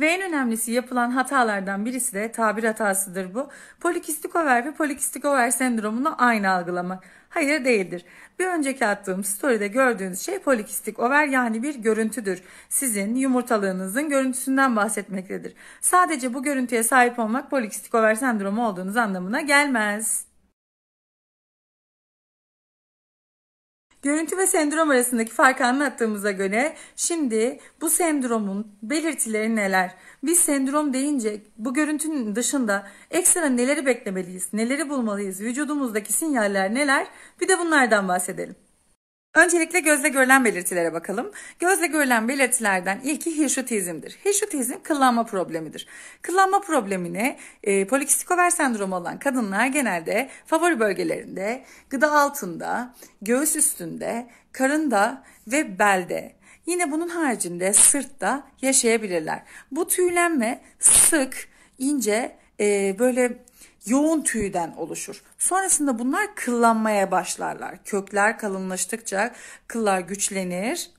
Ve en önemlisi yapılan hatalardan birisi de tabir hatasıdır bu. Polikistik over ve polikistik over sendromunu aynı algılamak. Hayır değildir. Bir önceki attığım story'de gördüğünüz şey polikistik over yani bir görüntüdür. Sizin yumurtalığınızın görüntüsünden bahsetmektedir. Sadece bu görüntüye sahip olmak polikistik over sendromu olduğunuz anlamına gelmez. Görüntü ve sendrom arasındaki farkı anlattığımıza göre şimdi bu sendromun belirtileri neler? Biz sendrom deyince bu görüntünün dışında ekstra neleri beklemeliyiz, neleri bulmalıyız, vücudumuzdaki sinyaller neler? Bir de bunlardan bahsedelim. Öncelikle gözle görülen belirtilere bakalım. Gözle görülen belirtilerden ilki hirşutizmdir. Hirşutizm kıllanma problemidir. Kıllanma problemini e, polikistikover sendromu olan kadınlar genelde favori bölgelerinde, gıda altında, göğüs üstünde, karında ve belde Yine bunun haricinde sırtta yaşayabilirler. Bu tüylenme sık, ince, e, böyle yoğun tüyden oluşur. Sonrasında bunlar kıllanmaya başlarlar. Kökler kalınlaştıkça kıllar güçlenir.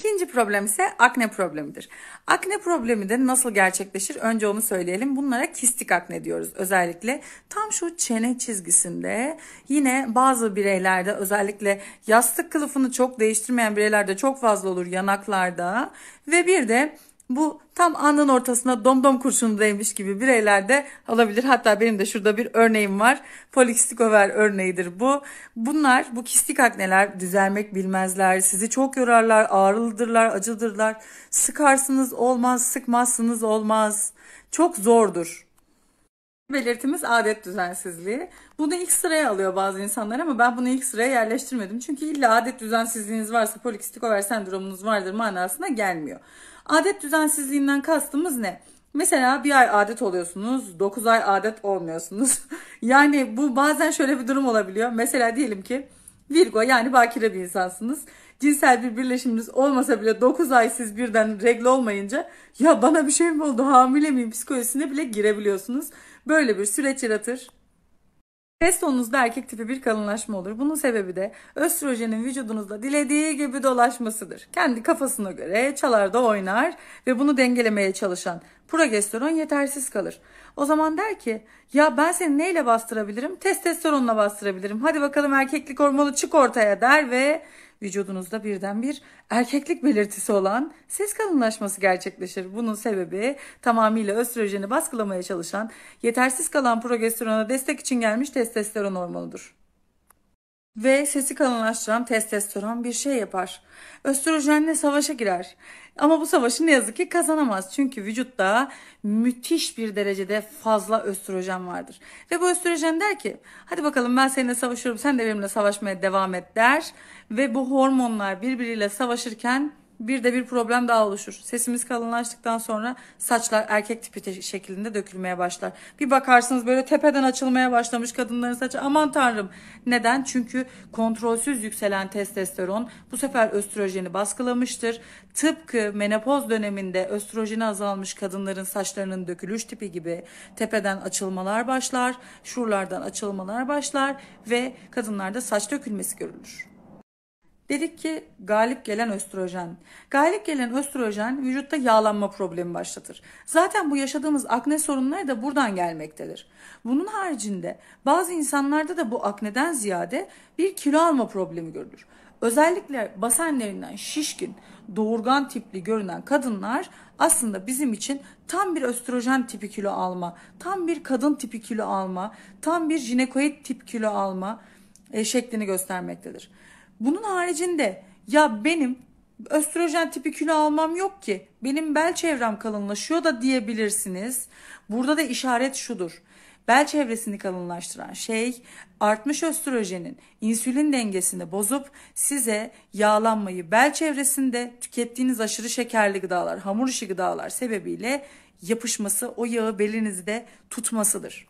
İkinci problem ise akne problemidir. Akne problemi de nasıl gerçekleşir? Önce onu söyleyelim. Bunlara kistik akne diyoruz. Özellikle tam şu çene çizgisinde yine bazı bireylerde özellikle yastık kılıfını çok değiştirmeyen bireylerde çok fazla olur yanaklarda ve bir de bu tam anın ortasına domdom kurşunu değmiş gibi bireyler de alabilir. Hatta benim de şurada bir örneğim var. Polikistik over örneğidir bu. Bunlar bu kistik akneler düzelmek bilmezler. Sizi çok yorarlar, ağrılıdırlar, acıdırlar. Sıkarsınız olmaz, sıkmazsınız olmaz. Çok zordur. Belirtimiz adet düzensizliği. Bunu ilk sıraya alıyor bazı insanlar ama ben bunu ilk sıraya yerleştirmedim. Çünkü illa adet düzensizliğiniz varsa polikistik over sendromunuz vardır manasına gelmiyor. Adet düzensizliğinden kastımız ne? Mesela bir ay adet oluyorsunuz, 9 ay adet olmuyorsunuz. yani bu bazen şöyle bir durum olabiliyor. Mesela diyelim ki Virgo yani bakire bir insansınız. Cinsel bir birleşiminiz olmasa bile 9 ay siz birden regle olmayınca ya bana bir şey mi oldu hamile miyim psikolojisine bile girebiliyorsunuz. Böyle bir süreç yaratır. Test erkek tipi bir kalınlaşma olur. Bunun sebebi de östrojenin vücudunuzda dilediği gibi dolaşmasıdır. Kendi kafasına göre çalar da oynar ve bunu dengelemeye çalışan progesteron yetersiz kalır. O zaman der ki ya ben seni neyle bastırabilirim? Testosteronla bastırabilirim. Hadi bakalım erkeklik hormonu çık ortaya der ve vücudunuzda birden bir erkeklik belirtisi olan ses kalınlaşması gerçekleşir. Bunun sebebi tamamıyla östrojeni baskılamaya çalışan yetersiz kalan progesterona destek için gelmiş testosteron hormonudur. Ve sesi kalınlaştıran testosteron bir şey yapar. Östrojenle savaşa girer. Ama bu savaşı ne yazık ki kazanamaz. Çünkü vücutta müthiş bir derecede fazla östrojen vardır. Ve bu östrojen der ki hadi bakalım ben seninle savaşıyorum sen de benimle savaşmaya devam et der. Ve bu hormonlar birbiriyle savaşırken bir de bir problem daha oluşur. Sesimiz kalınlaştıktan sonra saçlar erkek tipi şeklinde dökülmeye başlar. Bir bakarsınız böyle tepeden açılmaya başlamış kadınların saçı. Aman tanrım. Neden? Çünkü kontrolsüz yükselen testosteron bu sefer östrojeni baskılamıştır. Tıpkı menopoz döneminde östrojeni azalmış kadınların saçlarının dökülüş tipi gibi tepeden açılmalar başlar, şuralardan açılmalar başlar ve kadınlarda saç dökülmesi görülür. Dedik ki galip gelen östrojen. Galip gelen östrojen vücutta yağlanma problemi başlatır. Zaten bu yaşadığımız akne sorunları da buradan gelmektedir. Bunun haricinde bazı insanlarda da bu akneden ziyade bir kilo alma problemi görülür. Özellikle basenlerinden şişkin, doğurgan tipli görünen kadınlar aslında bizim için tam bir östrojen tipi kilo alma, tam bir kadın tipi kilo alma, tam bir jinekoid tip kilo alma e, şeklini göstermektedir. Bunun haricinde ya benim östrojen tipi kilo almam yok ki benim bel çevrem kalınlaşıyor da diyebilirsiniz. Burada da işaret şudur. Bel çevresini kalınlaştıran şey artmış östrojenin insülin dengesini bozup size yağlanmayı bel çevresinde tükettiğiniz aşırı şekerli gıdalar, hamur işi gıdalar sebebiyle yapışması o yağı belinizde tutmasıdır.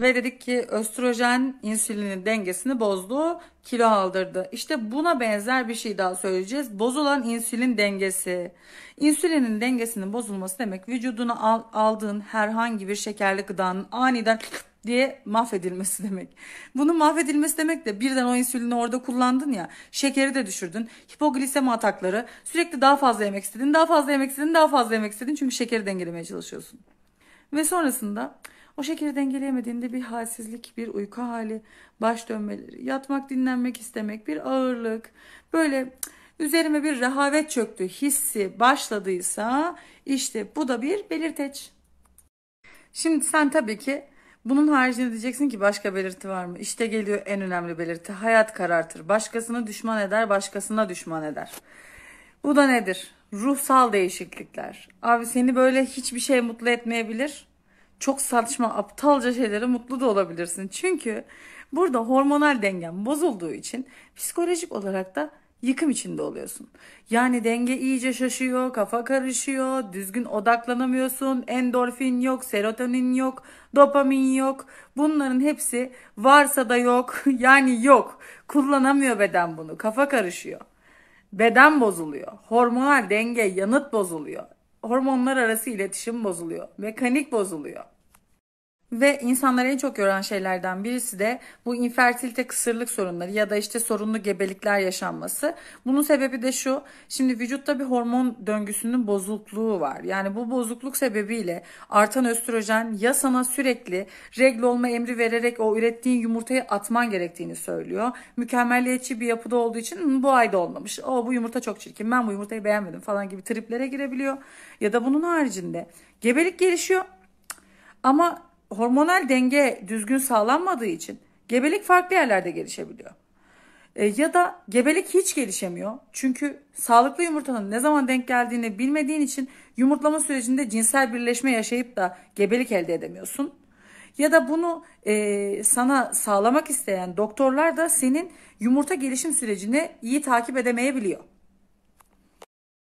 Ve dedik ki östrojen insülinin dengesini bozdu, kilo aldırdı. İşte buna benzer bir şey daha söyleyeceğiz. Bozulan insülin dengesi. İnsülinin dengesinin bozulması demek vücuduna aldığın herhangi bir şekerli gıdanın aniden diye mahvedilmesi demek. Bunun mahvedilmesi demek de birden o insülini orada kullandın ya. Şekeri de düşürdün. Hipoglisemi atakları. Sürekli daha fazla yemek istedin, daha fazla yemek istedin, daha fazla yemek istedin. Çünkü şekeri dengelemeye çalışıyorsun. Ve sonrasında o şekilde dengeleyemediğinde bir halsizlik, bir uyku hali, baş dönmeleri, yatmak, dinlenmek istemek, bir ağırlık, böyle üzerime bir rehavet çöktü hissi başladıysa işte bu da bir belirteç. Şimdi sen tabii ki bunun haricinde diyeceksin ki başka belirti var mı? İşte geliyor en önemli belirti. Hayat karartır. Başkasını düşman eder, başkasına düşman eder. Bu da nedir? Ruhsal değişiklikler. Abi seni böyle hiçbir şey mutlu etmeyebilir çok saçma aptalca şeylere mutlu da olabilirsin. Çünkü burada hormonal dengen bozulduğu için psikolojik olarak da yıkım içinde oluyorsun. Yani denge iyice şaşıyor, kafa karışıyor, düzgün odaklanamıyorsun, endorfin yok, serotonin yok, dopamin yok. Bunların hepsi varsa da yok, yani yok. Kullanamıyor beden bunu, kafa karışıyor. Beden bozuluyor, hormonal denge yanıt bozuluyor, hormonlar arası iletişim bozuluyor, mekanik bozuluyor. Ve insanları en çok yoran şeylerden birisi de bu infertilite kısırlık sorunları ya da işte sorunlu gebelikler yaşanması. Bunun sebebi de şu. Şimdi vücutta bir hormon döngüsünün bozukluğu var. Yani bu bozukluk sebebiyle artan östrojen ya sana sürekli regl olma emri vererek o ürettiğin yumurtayı atman gerektiğini söylüyor. Mükemmelliyetçi bir yapıda olduğu için bu ayda olmamış. O bu yumurta çok çirkin. Ben bu yumurtayı beğenmedim falan gibi triplere girebiliyor. Ya da bunun haricinde gebelik gelişiyor. Ama hormonal denge düzgün sağlanmadığı için gebelik farklı yerlerde gelişebiliyor. E, ya da gebelik hiç gelişemiyor. Çünkü sağlıklı yumurtanın ne zaman denk geldiğini bilmediğin için yumurtlama sürecinde cinsel birleşme yaşayıp da gebelik elde edemiyorsun. Ya da bunu e, sana sağlamak isteyen doktorlar da senin yumurta gelişim sürecini iyi takip edemeyebiliyor.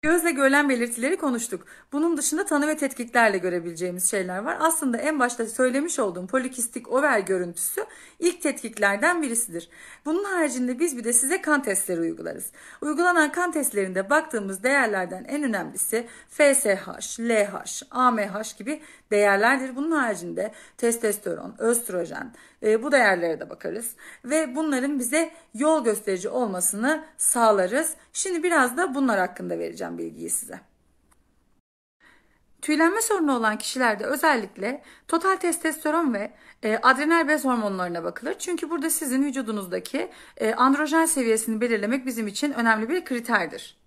Gözle görülen belirtileri konuştuk. Bunun dışında tanı ve tetkiklerle görebileceğimiz şeyler var. Aslında en başta söylemiş olduğum polikistik over görüntüsü ilk tetkiklerden birisidir. Bunun haricinde biz bir de size kan testleri uygularız. Uygulanan kan testlerinde baktığımız değerlerden en önemlisi FSH, LH, AMH gibi değerlerdir. Bunun haricinde testosteron, östrojen, e, bu değerlere de bakarız ve bunların bize yol gösterici olmasını sağlarız. Şimdi biraz da bunlar hakkında vereceğim bilgiyi size. Tüylenme sorunu olan kişilerde özellikle total testosteron ve e, adrenal bez hormonlarına bakılır. Çünkü burada sizin vücudunuzdaki e, androjen seviyesini belirlemek bizim için önemli bir kriterdir.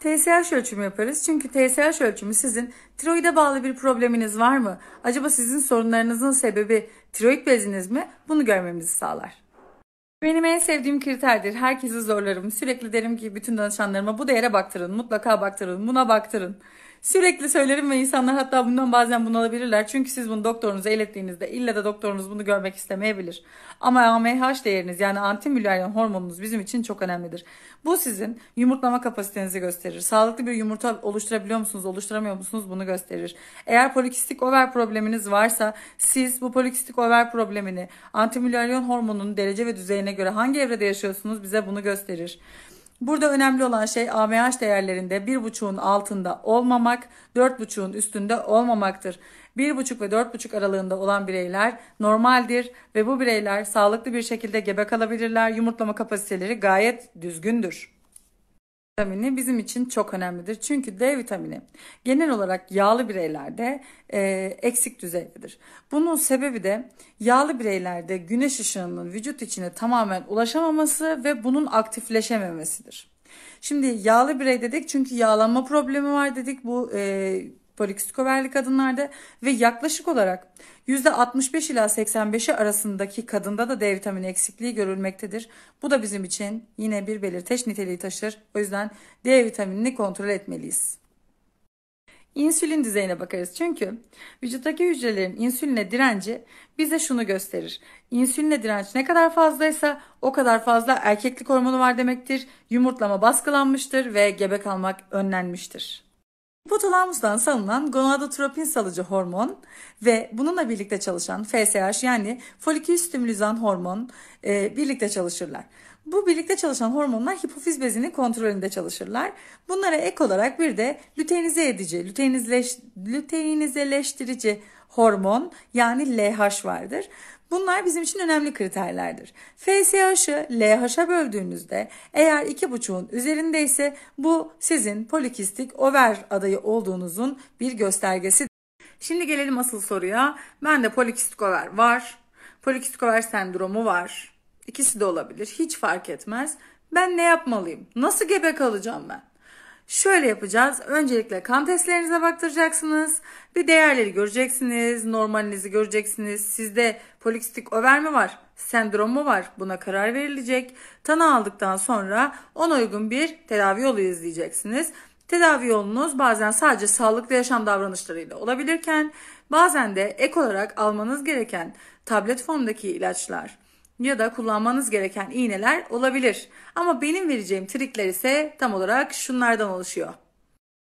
TSH ölçümü yaparız. Çünkü TSH ölçümü sizin tiroide bağlı bir probleminiz var mı? Acaba sizin sorunlarınızın sebebi tiroid beziniz mi? Bunu görmemizi sağlar. Benim en sevdiğim kriterdir. Herkesi zorlarım. Sürekli derim ki bütün danışanlarıma bu değere baktırın, mutlaka baktırın, buna baktırın. Sürekli söylerim ve insanlar hatta bundan bazen bunalabilirler. Çünkü siz bunu doktorunuza ilettiğinizde illa da doktorunuz bunu görmek istemeyebilir. Ama AMH değeriniz yani antimüleryon hormonunuz bizim için çok önemlidir. Bu sizin yumurtlama kapasitenizi gösterir. Sağlıklı bir yumurta oluşturabiliyor musunuz, oluşturamıyor musunuz bunu gösterir. Eğer polikistik over probleminiz varsa siz bu polikistik over problemini antimüleryon hormonunun derece ve düzeyine göre hangi evrede yaşıyorsunuz bize bunu gösterir. Burada önemli olan şey AMH değerlerinde 1.5'un altında olmamak, 4.5'un üstünde olmamaktır. 1.5 ve 4.5 aralığında olan bireyler normaldir ve bu bireyler sağlıklı bir şekilde gebe kalabilirler. Yumurtlama kapasiteleri gayet düzgündür vitamini bizim için çok önemlidir. Çünkü D vitamini genel olarak yağlı bireylerde e, eksik düzeydedir. Bunun sebebi de yağlı bireylerde güneş ışığının vücut içine tamamen ulaşamaması ve bunun aktifleşememesidir. Şimdi yağlı birey dedik çünkü yağlanma problemi var dedik. Bu e, poliküskoverli kadınlarda ve yaklaşık olarak %65 ila 85'i arasındaki kadında da D vitamini eksikliği görülmektedir. Bu da bizim için yine bir belirteç niteliği taşır. O yüzden D vitaminini kontrol etmeliyiz. İnsülin düzeyine bakarız çünkü vücuttaki hücrelerin insüline direnci bize şunu gösterir. İnsüline direnç ne kadar fazlaysa o kadar fazla erkeklik hormonu var demektir. Yumurtlama baskılanmıştır ve gebe kalmak önlenmiştir. Hipotalamustan salınan gonadotropin salıcı hormon ve bununla birlikte çalışan FSH yani folikül stimülizan hormon e, birlikte çalışırlar. Bu birlikte çalışan hormonlar hipofiz bezini kontrolünde çalışırlar. Bunlara ek olarak bir de luteinize edici, luteinizleş, luteinizeleştirici hormon yani LH vardır. Bunlar bizim için önemli kriterlerdir. FSH'ı LH'a böldüğünüzde eğer 2,5'un üzerindeyse bu sizin polikistik over adayı olduğunuzun bir göstergesi. Şimdi gelelim asıl soruya. Ben de polikistik over var. Polikistik over sendromu var. İkisi de olabilir. Hiç fark etmez. Ben ne yapmalıyım? Nasıl gebe kalacağım ben? Şöyle yapacağız. Öncelikle kan testlerinize baktıracaksınız. Bir değerleri göreceksiniz. Normalinizi göreceksiniz. Sizde polikistik over mi var? Sendrom mu var? Buna karar verilecek. Tanı aldıktan sonra ona uygun bir tedavi yolu izleyeceksiniz. Tedavi yolunuz bazen sadece sağlıklı yaşam davranışlarıyla olabilirken bazen de ek olarak almanız gereken tablet formdaki ilaçlar, ya da kullanmanız gereken iğneler olabilir. Ama benim vereceğim trikler ise tam olarak şunlardan oluşuyor.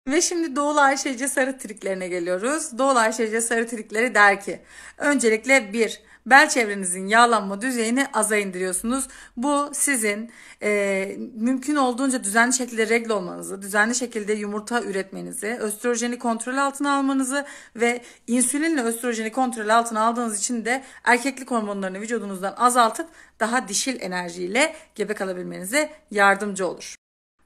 Ve şimdi Doğulu Ayşe'ce Sarı triklerine geliyoruz. Doğulu Ayşe'ce Sarı trikleri der ki öncelikle 1 bel çevrenizin yağlanma düzeyini aza indiriyorsunuz. Bu sizin e, mümkün olduğunca düzenli şekilde regl olmanızı, düzenli şekilde yumurta üretmenizi, östrojeni kontrol altına almanızı ve insülinle östrojeni kontrol altına aldığınız için de erkeklik hormonlarını vücudunuzdan azaltıp daha dişil enerjiyle gebe kalabilmenize yardımcı olur.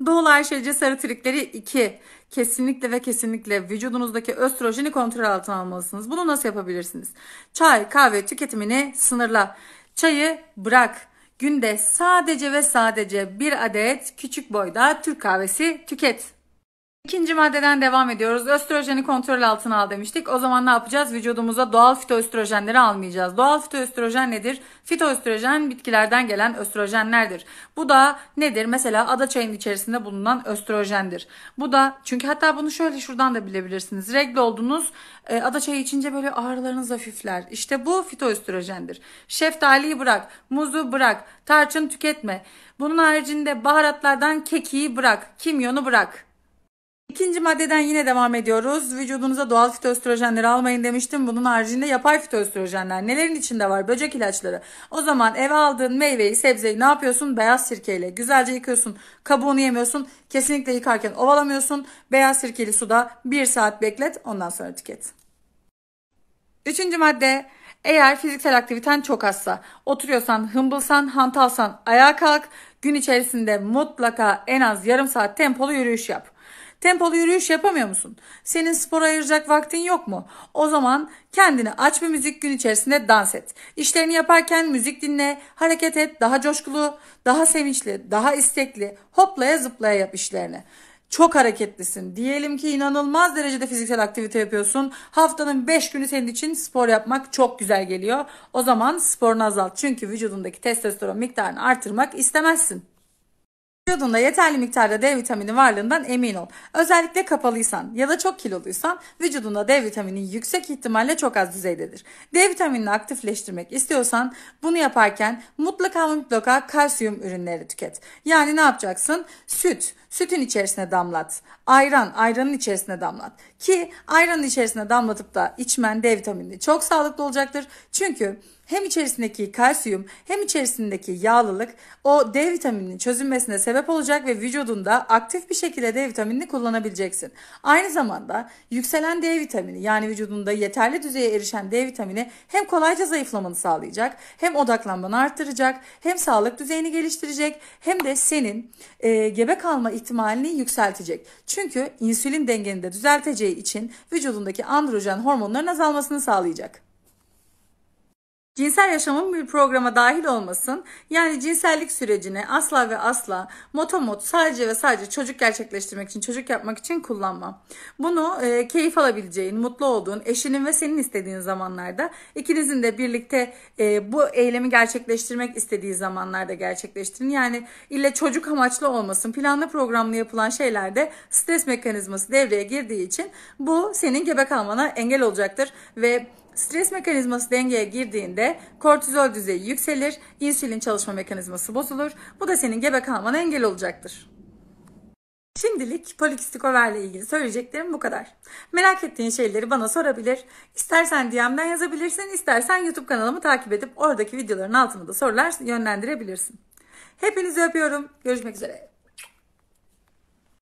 Doğal Şelici Sarı Trikleri 2. Kesinlikle ve kesinlikle vücudunuzdaki östrojeni kontrol altına almalısınız. Bunu nasıl yapabilirsiniz? Çay, kahve tüketimini sınırla. Çayı bırak. Günde sadece ve sadece bir adet küçük boyda Türk kahvesi tüket. İkinci maddeden devam ediyoruz. Östrojeni kontrol altına al demiştik. O zaman ne yapacağız? Vücudumuza doğal fitoöstrojenleri almayacağız. Doğal fitoöstrojen nedir? Fitoöstrojen bitkilerden gelen östrojenlerdir. Bu da nedir? Mesela ada çayının içerisinde bulunan östrojendir. Bu da çünkü hatta bunu şöyle şuradan da bilebilirsiniz. Regl oldunuz e, ada çayı içince böyle ağrılarınız hafifler. İşte bu fitoöstrojendir. Şeftaliyi bırak, muzu bırak, tarçın tüketme. Bunun haricinde baharatlardan kekiği bırak, kimyonu bırak. İkinci maddeden yine devam ediyoruz. Vücudunuza doğal fitoöstrojenleri almayın demiştim. Bunun haricinde yapay fitoöstrojenler nelerin içinde var? Böcek ilaçları. O zaman eve aldığın meyveyi, sebzeyi ne yapıyorsun? Beyaz sirkeyle güzelce yıkıyorsun. Kabuğunu yemiyorsun. Kesinlikle yıkarken ovalamıyorsun. Beyaz sirkeli suda bir saat beklet. Ondan sonra tüket. Üçüncü madde. Eğer fiziksel aktiviten çok azsa, oturuyorsan, hımbılsan, hantalsan ayağa kalk. Gün içerisinde mutlaka en az yarım saat tempolu yürüyüş yap. Tempolu yürüyüş yapamıyor musun? Senin spora ayıracak vaktin yok mu? O zaman kendini aç bir müzik gün içerisinde dans et. İşlerini yaparken müzik dinle, hareket et, daha coşkulu, daha sevinçli, daha istekli, hoplaya zıplaya yap işlerini çok hareketlisin. Diyelim ki inanılmaz derecede fiziksel aktivite yapıyorsun. Haftanın 5 günü senin için spor yapmak çok güzel geliyor. O zaman sporunu azalt. Çünkü vücudundaki testosteron miktarını artırmak istemezsin. Vücudunda yeterli miktarda D vitamini varlığından emin ol. Özellikle kapalıysan ya da çok kiloluysan vücudunda D vitamini yüksek ihtimalle çok az düzeydedir. D vitaminini aktifleştirmek istiyorsan bunu yaparken mutlaka mutlaka kalsiyum ürünleri tüket. Yani ne yapacaksın? Süt, sütün içerisine damlat. Ayran, ayranın içerisine damlat. Ki ayranın içerisine damlatıp da içmen D vitamini çok sağlıklı olacaktır. Çünkü hem içerisindeki kalsiyum hem içerisindeki yağlılık o D vitamininin çözülmesine sebep olacak ve vücudunda aktif bir şekilde D vitaminini kullanabileceksin. Aynı zamanda yükselen D vitamini yani vücudunda yeterli düzeye erişen D vitamini hem kolayca zayıflamanı sağlayacak hem odaklanmanı arttıracak hem sağlık düzeyini geliştirecek hem de senin e, gebe kalma ihtimalini yükseltecek. Çünkü insülin dengeni de düzelteceği için vücudundaki androjen hormonların azalmasını sağlayacak. Cinsel yaşamın bir programa dahil olmasın. Yani cinsellik sürecini asla ve asla motomot sadece ve sadece çocuk gerçekleştirmek için, çocuk yapmak için kullanma. Bunu e, keyif alabileceğin, mutlu olduğun, eşinin ve senin istediğin zamanlarda, ikinizin de birlikte e, bu eylemi gerçekleştirmek istediği zamanlarda gerçekleştirin. Yani ille çocuk amaçlı olmasın. Planlı programlı yapılan şeylerde stres mekanizması devreye girdiği için bu senin gebe kalmana engel olacaktır ve Stres mekanizması dengeye girdiğinde kortizol düzeyi yükselir, insülin çalışma mekanizması bozulur. Bu da senin gebe kalmana engel olacaktır. Şimdilik polikistik overle ilgili söyleyeceklerim bu kadar. Merak ettiğin şeyleri bana sorabilir, istersen DM'den yazabilirsin, istersen YouTube kanalımı takip edip oradaki videoların altına da sorular yönlendirebilirsin. Hepinizi öpüyorum. Görüşmek üzere.